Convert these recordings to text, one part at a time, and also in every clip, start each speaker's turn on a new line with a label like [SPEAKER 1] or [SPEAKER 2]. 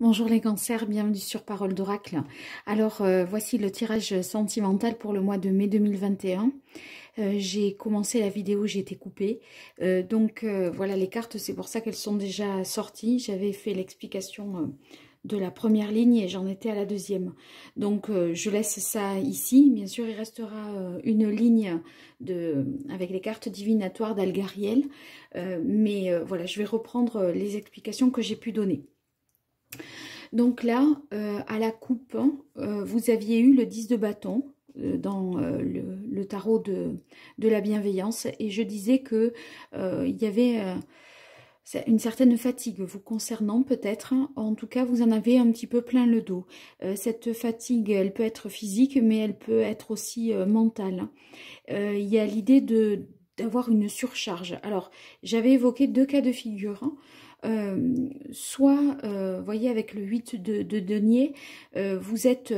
[SPEAKER 1] Bonjour les cancers, bienvenue sur Parole d'Oracle. Alors euh, voici le tirage sentimental pour le mois de mai 2021. Euh, j'ai commencé la vidéo, j'ai été coupée. Euh, donc voilà les cartes, c'est pour ça qu'elles sont déjà sorties. J'avais fait l'explication de la première ligne et j'en étais à la deuxième. Donc je laisse ça ici. Bien sûr, il restera une ligne de, avec les cartes divinatoires d'Algariel. mais voilà, je vais reprendre les explications que j'ai pu donner. Donc là, euh, à la coupe, hein, euh, vous aviez eu le 10 de bâton euh, dans le, tarot de, de, la bienveillance et je disais que il y avait une certaine fatigue vous concernant peut-être. En tout cas, vous en avez un petit peu plein le dos. cette fatigue, elle peut être physique, mais elle peut être aussi mentale. il y a l'idée de d'avoir une surcharge. Alors, j'avais évoqué deux cas de figure. Hein. Euh, soit, euh, voyez, avec le 8 de, denier, euh, vous êtes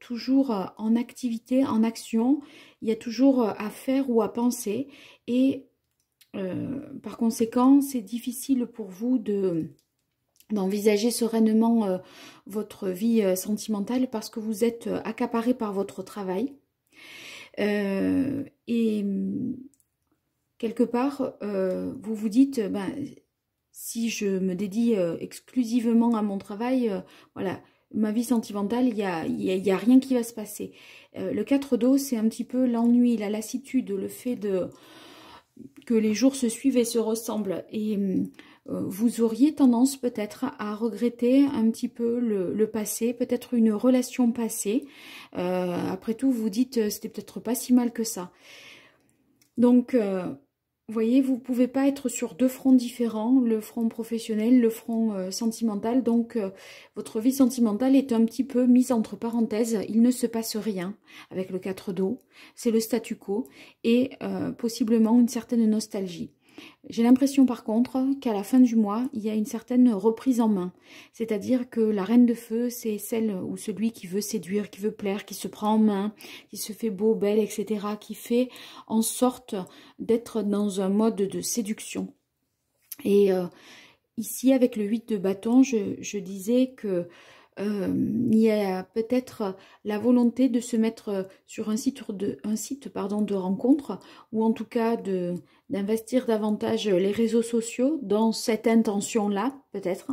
[SPEAKER 1] toujours en activité, en action, il y a toujours à faire ou à penser, et par conséquent, c'est difficile pour vous de d'envisager sereinement votre vie sentimentale parce que vous êtes accaparé par votre travail. et quelque part, vous vous dites, ben, si je me dédie euh, exclusivement à mon travail, euh, voilà, ma vie sentimentale, il n'y a, rien qui va se passer. Euh, le 4 d'eau, c'est un petit peu l'ennui, la lassitude, le fait de que les jours se suivent et se ressemblent. Et vous auriez tendance peut-être à regretter un petit peu le, passé, peut-être une relation passée. après tout, vous dites, c'était peut-être pas si mal que ça. Donc, voyez, vous ne pouvez pas être sur deux fronts différents, le front professionnel, le front euh, sentimental. Donc, euh, votre vie sentimentale est un petit peu mise entre parenthèses. Il ne se passe rien avec le 4 d'eau. C'est le statu quo et euh, possiblement une certaine nostalgie. J'ai l'impression par contre qu'à la fin du mois, il y a une certaine reprise en main. C'est-à-dire que la reine de feu, c'est celle ou celui qui veut séduire, qui veut plaire, qui se prend en main, qui se fait beau, belle, etc. Qui fait en sorte d'être dans un mode de séduction. Et euh, ici, avec le 8 de bâton, je disais que euh, il y a peut-être la volonté de se mettre sur un site de, un site, pardon, de rencontre ou en tout cas d'investir davantage les réseaux sociaux dans cette intention-là, peut-être,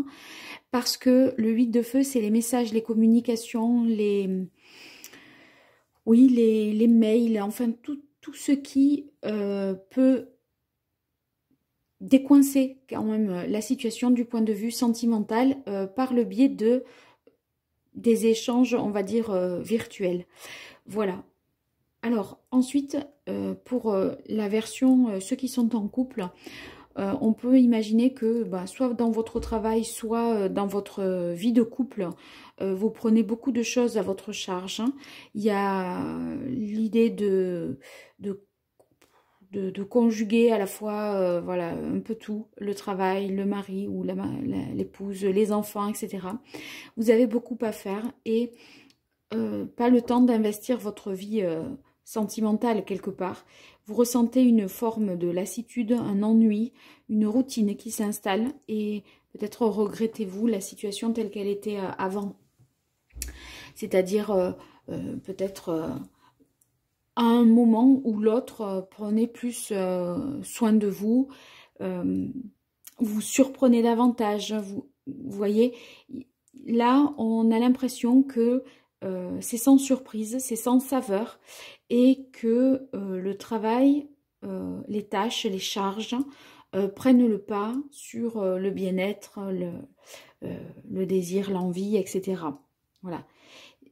[SPEAKER 1] parce que le 8 de feu, c'est les messages, les communications, les... Oui, les, mails, enfin tout, ce qui euh, peut décoincer quand même la situation du point de vue sentimental euh, par le biais de des échanges, on va dire, euh, virtuels. Voilà. Alors, ensuite, euh, pour euh, la version, ceux qui sont en couple, on peut imaginer que bah, soit dans votre travail, soit dans votre vie de couple, vous prenez beaucoup de choses à votre charge. Hein. Il y a l'idée de, de de, conjuguer à la fois euh, voilà un peu tout le travail le mari ou l'épouse les enfants etc vous avez beaucoup à faire et euh, pas le temps d'investir votre vie euh, sentimentale quelque part vous ressentez une forme de lassitude un ennui une routine qui s'installe et peut-être regrettez-vous la situation telle qu'elle était avant c'est-à-dire peut-être à un moment ou l'autre, euh, prenez plus euh, soin de vous, euh, vous surprenez davantage, hein, vous, voyez, là on a l'impression que c'est sans surprise, c'est sans saveur et que le travail, les tâches, les charges prennent le pas sur le bien-être, le, le désir, l'envie, etc. Voilà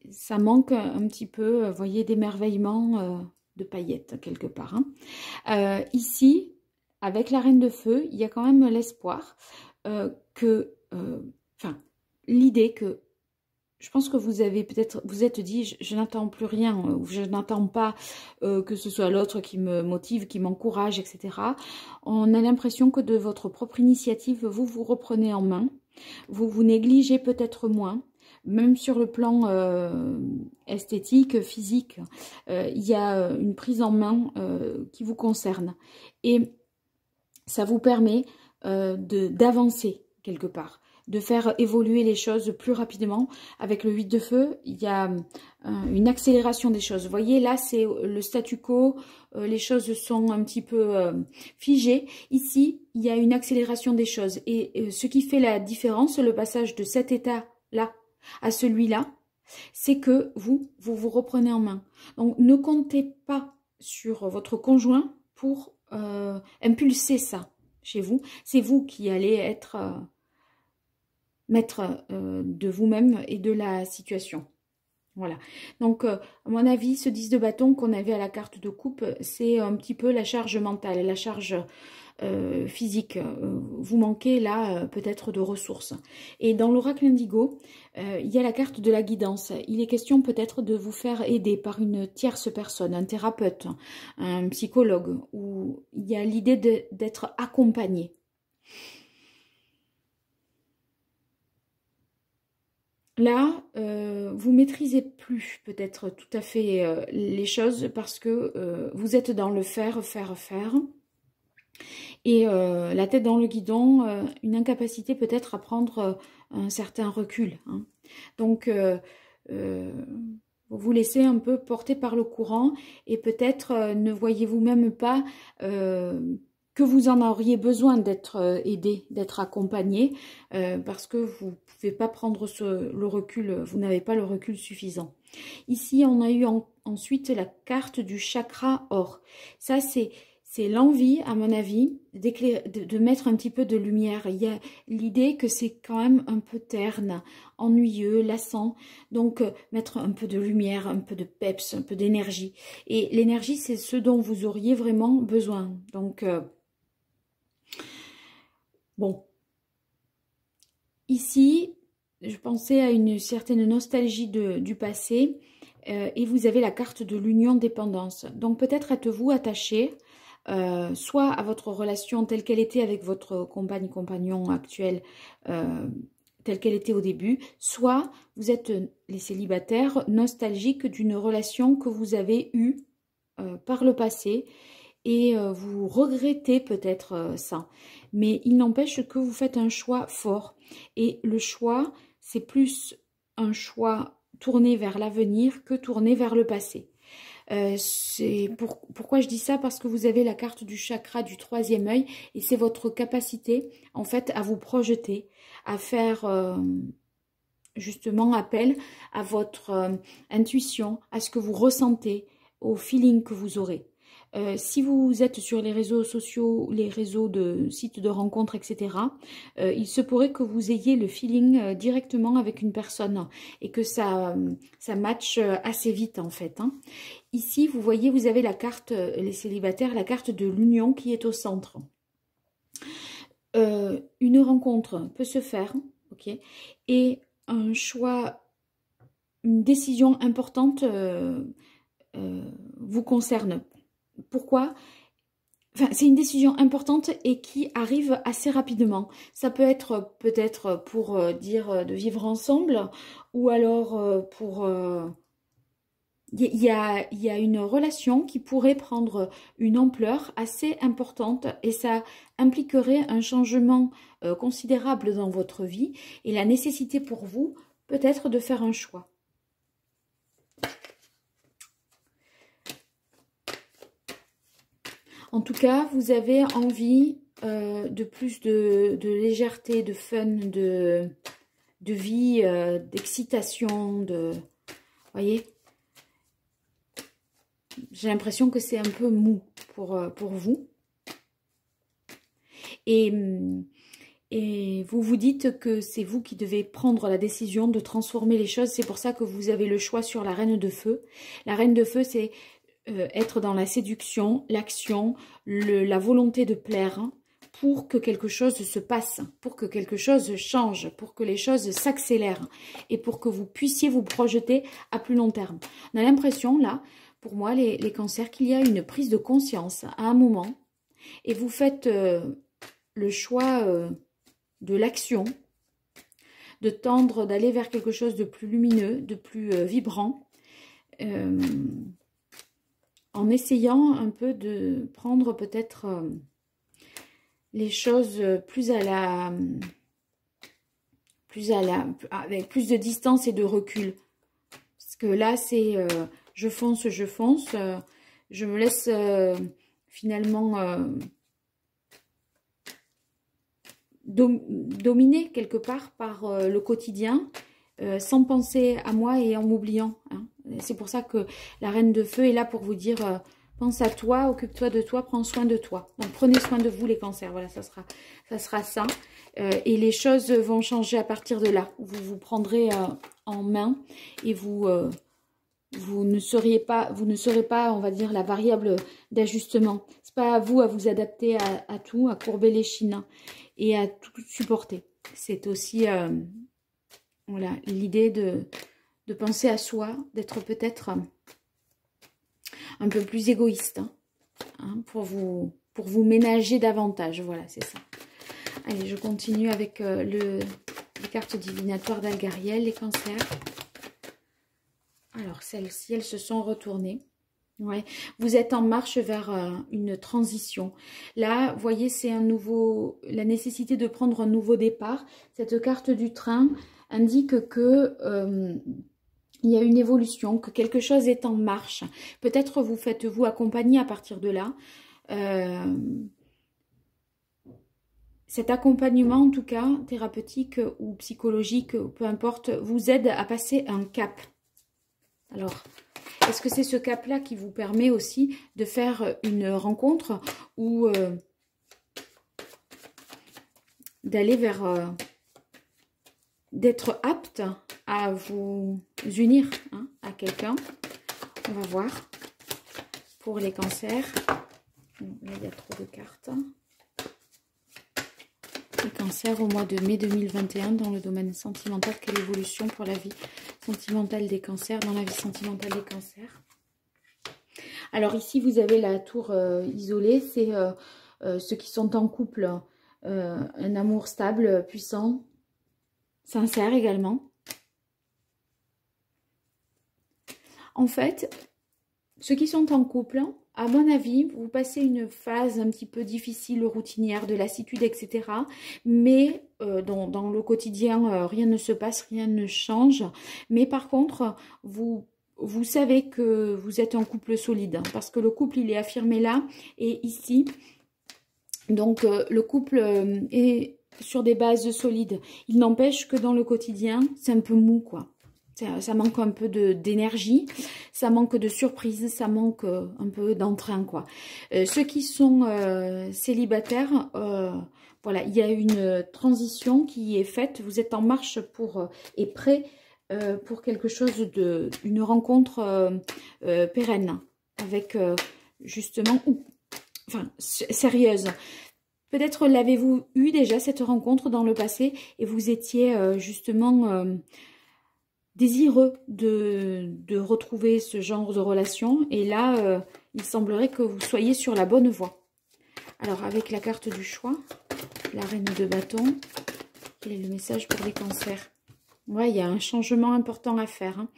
[SPEAKER 1] ça manque un petit peu, euh, vous voyez, d'émerveillement euh, de paillettes quelque part. Hein. Euh, ici, avec la Reine de Feu, il y a quand même l'espoir que... Enfin, l'idée que je pense que vous avez peut-être, vous êtes dit, je, n'attends plus rien, ou je n'attends pas que ce soit l'autre qui me motive, qui m'encourage, etc. On a l'impression que de votre propre initiative, vous vous reprenez en main, vous vous négligez peut-être moins, même sur le plan euh, esthétique, physique, euh, il y a euh, une prise en main qui vous concerne. Et ça vous permet d'avancer quelque part, de faire évoluer les choses plus rapidement. Avec le 8 de feu, il y a une accélération des choses. Vous voyez, là, c'est le statu quo, les choses sont un petit peu figées. Ici, il y a une accélération des choses. Et ce qui fait la différence, le passage de cet état là à celui-là, c'est que vous, vous vous reprenez en main. Donc ne comptez pas sur votre conjoint pour euh, impulser ça chez vous. C'est vous qui allez être euh, maître euh, de vous-même et de la situation. Voilà. Donc, à mon avis, ce 10 de bâton qu'on avait à la carte de coupe, c'est un petit peu la charge mentale, la charge euh, physique. Euh, vous manquez là euh, peut-être de ressources. Et dans l'oracle indigo, il y a la carte de la guidance. Il est question peut-être de vous faire aider par une tierce personne, un thérapeute, un psychologue, où il y a l'idée d'être accompagné. Là, vous maîtrisez plus peut-être tout à fait les choses parce que vous êtes dans le faire, faire, faire. Et euh, la tête dans le guidon, euh, une incapacité peut-être à prendre euh, un certain recul. Hein. Donc, vous laissez un peu porter par le courant et peut-être ne voyez-vous même pas que vous en auriez besoin d'être aidé, d'être accompagné, parce que vous ne pouvez pas prendre le recul, vous n'avez pas le recul suffisant. Ici, on a eu ensuite la carte du chakra or. Ça, c'est c'est l'envie, à mon avis, de, mettre un petit peu de lumière. Il y a l'idée que c'est quand même un peu terne, ennuyeux, lassant. Donc, euh, mettre un peu de lumière, un peu de peps, un peu d'énergie. Et l'énergie, c'est ce dont vous auriez vraiment besoin. Donc, euh, bon. Ici, je pensais à une certaine nostalgie du passé. Euh, et vous avez la carte de l'union dépendance. Donc, peut-être êtes-vous attaché euh, soit à votre relation telle qu'elle était avec votre compagne, compagnon actuel, euh, telle qu'elle était au début, soit vous êtes les célibataires nostalgiques d'une relation que vous avez eue euh, par le passé et vous regrettez peut-être ça. Mais il n'empêche que vous faites un choix fort et le choix, c'est plus un choix tourné vers l'avenir que tourné vers le passé. Euh, c'est pourquoi je dis ça Parce que vous avez la carte du chakra du troisième œil et c'est votre capacité en fait à vous projeter, à faire euh, justement appel à votre euh, intuition, à ce que vous ressentez, au feeling que vous aurez. si vous êtes sur les réseaux sociaux, les réseaux de sites de rencontres, etc., il se pourrait que vous ayez le feeling directement avec une personne et que ça, ça matche assez vite en fait. Hein. Ici, vous voyez, vous avez la carte, euh, les célibataires, la carte de l'union qui est au centre. Euh, une rencontre peut se faire, ok, et un choix, une décision importante euh, vous concerne. Pourquoi Enfin, c'est une décision importante et qui arrive assez rapidement. Ça peut être peut-être pour dire de vivre ensemble ou alors pour il y, a, une relation qui pourrait prendre une ampleur assez importante et ça impliquerait un changement euh, considérable dans votre vie et la nécessité pour vous peut-être de faire un choix. En tout cas, vous avez envie euh, de plus de, légèreté, de fun, de, vie, euh, d'excitation, de... voyez j'ai l'impression que c'est un peu mou pour, euh, pour vous. Et, mm, et vous vous dites que c'est vous qui devez prendre la décision de transformer les choses. C'est pour ça que vous avez le choix sur la reine de feu. La reine de feu, c'est euh, être dans la séduction, l'action, la volonté de plaire pour que quelque chose se passe, pour que quelque chose change, pour que les choses s'accélèrent et pour que vous puissiez vous projeter à plus long terme. On a l'impression, là, pour moi, les, les cancers, qu'il y a une prise de conscience à un moment et vous faites euh, le choix euh, de l'action, de tendre, d'aller vers quelque chose de plus lumineux, de plus euh, vibrant, en essayant un peu de prendre peut-être les choses plus à la... plus à la... avec plus de distance et de recul. Parce que là, c'est je fonce, je fonce. Euh, je me laisse euh, finalement euh, dominer quelque part par le quotidien sans penser à moi et en m'oubliant. Hein. C'est pour ça que la Reine de Feu est là pour vous dire... pense à toi, occupe-toi de toi, prends soin de toi. Donc prenez soin de vous les cancers, voilà, ça sera ça. Sera ça. et les choses vont changer à partir de là. Vous vous prendrez en main et vous vous ne seriez pas, vous ne serez pas, on va dire, la variable d'ajustement. C'est pas à vous à vous adapter à, tout, à courber les chines et à tout supporter. C'est aussi euh, voilà l'idée de, de, penser à soi, d'être peut-être un peu plus égoïste hein, pour vous pour vous ménager davantage. Voilà, c'est ça. Allez, je continue avec euh, le, les cartes divinatoires d'Algariel, les cancers. Alors, celles-ci, elles se sont retournées. Vous êtes en marche vers euh, une transition. Là, vous voyez, c'est un nouveau, la nécessité de prendre un nouveau départ. Cette carte du train indique que euh, il y a une évolution, que quelque chose est en marche. Peut-être vous faites-vous accompagner à partir de là. Euh, cet accompagnement, en tout cas, thérapeutique ou psychologique, peu importe, vous aide à passer un cap alors, est-ce que c'est ce cap-là qui vous permet aussi de faire une rencontre ou euh, d'aller vers... Euh, d'être apte à vous unir hein, à quelqu'un On va voir pour les cancers. il y a trop de cartes. Cancer cancers au mois de mai 2021 dans le domaine sentimental. Quelle évolution pour la vie sentimentale des cancers, dans la vie sentimentale des cancers Alors ici, vous avez la tour euh, isolée, c'est euh, euh, ceux qui sont en couple, un amour stable, puissant, sincère également. En fait, ceux qui sont en couple, à mon avis, vous passez une phase un petit peu difficile, routinière, de lassitude, etc. Mais euh, dans, le quotidien, euh, rien ne se passe, rien ne change. Mais par contre, vous, vous savez que vous êtes un couple solide. Hein, parce que le couple, il est affirmé là et ici. Donc, euh, le couple est sur des bases solides. Il n'empêche que dans le quotidien, c'est un peu mou, quoi. Ça, manque un peu d'énergie, ça manque de surprise, ça manque euh, un peu d'entrain, quoi. Euh, ceux qui sont euh, célibataires, voilà, il y a une transition qui est faite. Vous êtes en marche pour et prêt pour quelque chose de, une rencontre pérenne avec justement, ou, enfin, sérieuse. Peut-être l'avez-vous eu déjà cette rencontre dans le passé et vous étiez justement désireux de, retrouver ce genre de relation. Et là, euh, il semblerait que vous soyez sur la bonne voie. Alors, avec la carte du choix, la reine de bâton, quel est le message pour les cancers Ouais, il y a un changement important à faire. Hein.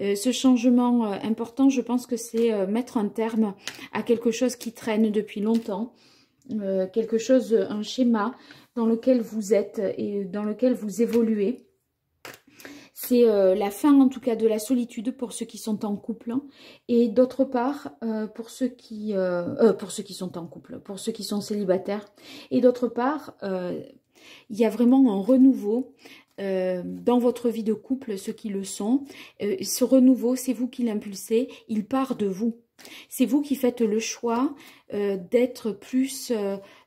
[SPEAKER 1] Euh, ce changement euh, important, je pense que c'est mettre un terme à quelque chose qui traîne depuis longtemps, quelque chose, un schéma dans lequel vous êtes et dans lequel vous évoluez c'est euh, la fin en tout cas de la solitude pour ceux qui sont en couple hein. et d'autre part euh, pour ceux qui euh, pour ceux qui sont en couple pour ceux qui sont célibataires et d'autre part il y a vraiment un renouveau dans votre vie de couple ceux qui le sont ce renouveau c'est vous qui l'impulsez il part de vous c'est vous qui faites le choix d'être plus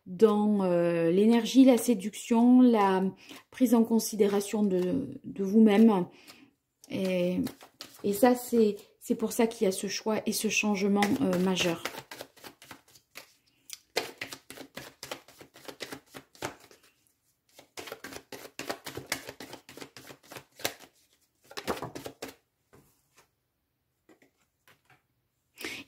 [SPEAKER 1] dans euh, l'énergie, la séduction, la prise en considération de, vous-même. Et, ça, c'est pour ça qu'il y a ce choix et ce changement euh, majeur.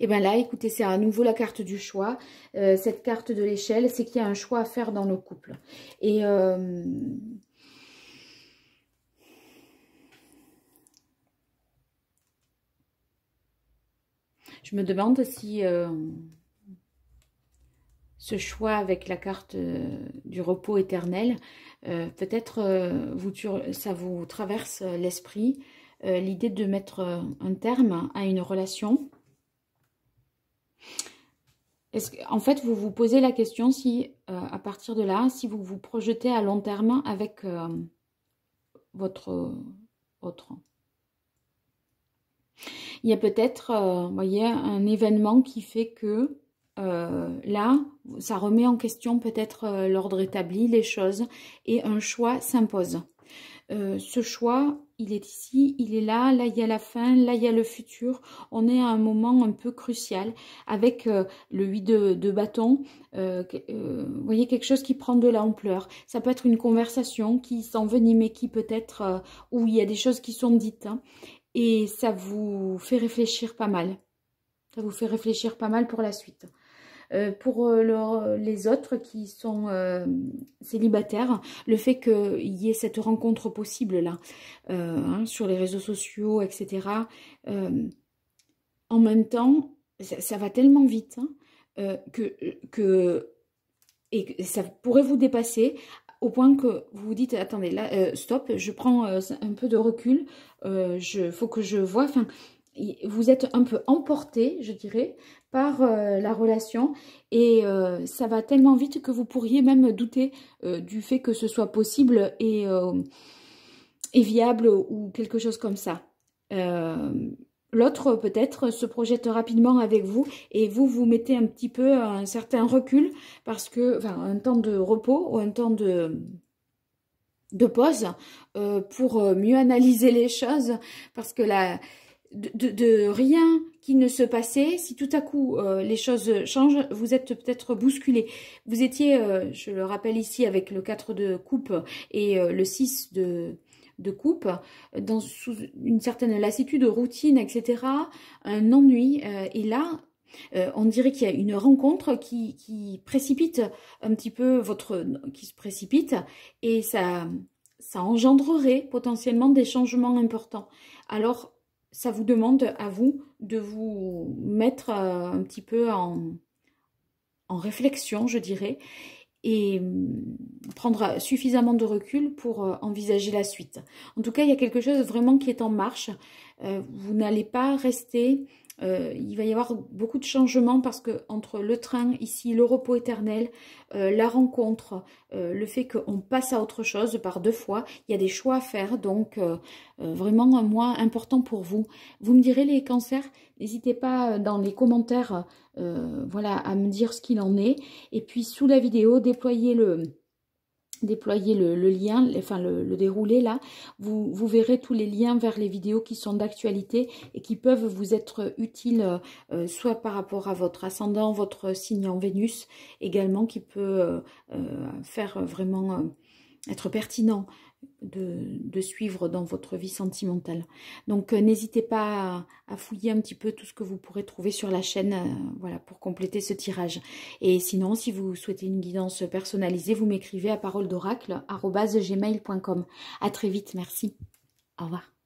[SPEAKER 1] Et eh bien là, écoutez, c'est à nouveau la carte du choix. Euh, cette carte de l'échelle, c'est qu'il y a un choix à faire dans nos couples. Et... Euh, je me demande si euh, ce choix avec la carte du repos éternel, peut-être ça vous traverse l'esprit l'idée de mettre un terme à une relation est-ce en fait, vous vous posez la question si, euh, à partir de là, si vous vous projetez à long terme avec euh, votre autre. Il y a peut-être, euh, voyez, un événement qui fait que là, ça remet en question peut-être l'ordre établi, les choses, et un choix s'impose. ce choix, il est ici, il est là, là il y a la fin, là il y a le futur. On est à un moment un peu crucial avec euh, le 8 de, bâton. Euh, euh, vous voyez, quelque chose qui prend de l'ampleur. Ça peut être une conversation qui s'envenime et qui peut-être, où il y a des choses qui sont dites. Hein. et ça vous fait réfléchir pas mal. Ça vous fait réfléchir pas mal pour la suite. Euh, pour euh, les autres qui sont euh, célibataires, le fait qu'il y ait cette rencontre possible là, hein, sur les réseaux sociaux, etc. en même temps, ça, va tellement vite hein, que, ça pourrait vous dépasser au point que vous vous dites attendez là stop je prends un peu de recul il faut que je vois vous êtes un peu emporté, je dirais, par euh, la relation et euh, ça va tellement vite que vous pourriez même douter euh, du fait que ce soit possible et, et viable ou quelque chose comme ça. L'autre peut-être se projette rapidement avec vous et vous vous mettez un petit peu un certain recul parce que, enfin un temps de repos ou un temps de, de pause pour mieux analyser les choses parce que la, de, rien qui ne se passait, si tout à coup euh, les choses changent, vous êtes peut-être bousculé. Vous étiez, euh, je le rappelle ici, avec le 4 de coupe et euh, le 6 de, de coupe, dans, une certaine lassitude, routine, etc., un ennui. et là, on dirait qu'il y a une rencontre qui, qui précipite un petit peu votre... qui se précipite et ça... Ça engendrerait potentiellement des changements importants. Alors, ça vous demande à vous de vous mettre euh, un petit peu en, en réflexion, je dirais, et hum, prendre suffisamment de recul pour euh, envisager la suite. En tout cas, il y a quelque chose vraiment qui est en marche. Euh, vous n'allez pas rester euh, il va y avoir beaucoup de changements parce que entre le train, ici, le repos éternel, euh, la rencontre, euh, le fait qu'on passe à autre chose par deux fois, il y a des choix à faire. Donc, vraiment un mois important pour vous. Vous me direz les cancers N'hésitez pas dans les commentaires voilà, à me dire ce qu'il en est. Et puis, sous la vidéo, déployez le déployer le, lien, enfin le, le déroulé là, vous, verrez tous les liens vers les vidéos qui sont d'actualité et qui peuvent vous être utiles euh, euh, soit par rapport à votre ascendant, votre signe en Vénus également qui peut euh, faire vraiment être pertinent de, suivre dans votre vie sentimentale. Donc euh, n'hésitez pas à, fouiller un petit peu tout ce que vous pourrez trouver sur la chaîne euh, voilà, pour compléter ce tirage. Et sinon, si vous souhaitez une guidance personnalisée, vous m'écrivez à parole paroledoracle.gmail.com. À très vite, merci. Au revoir.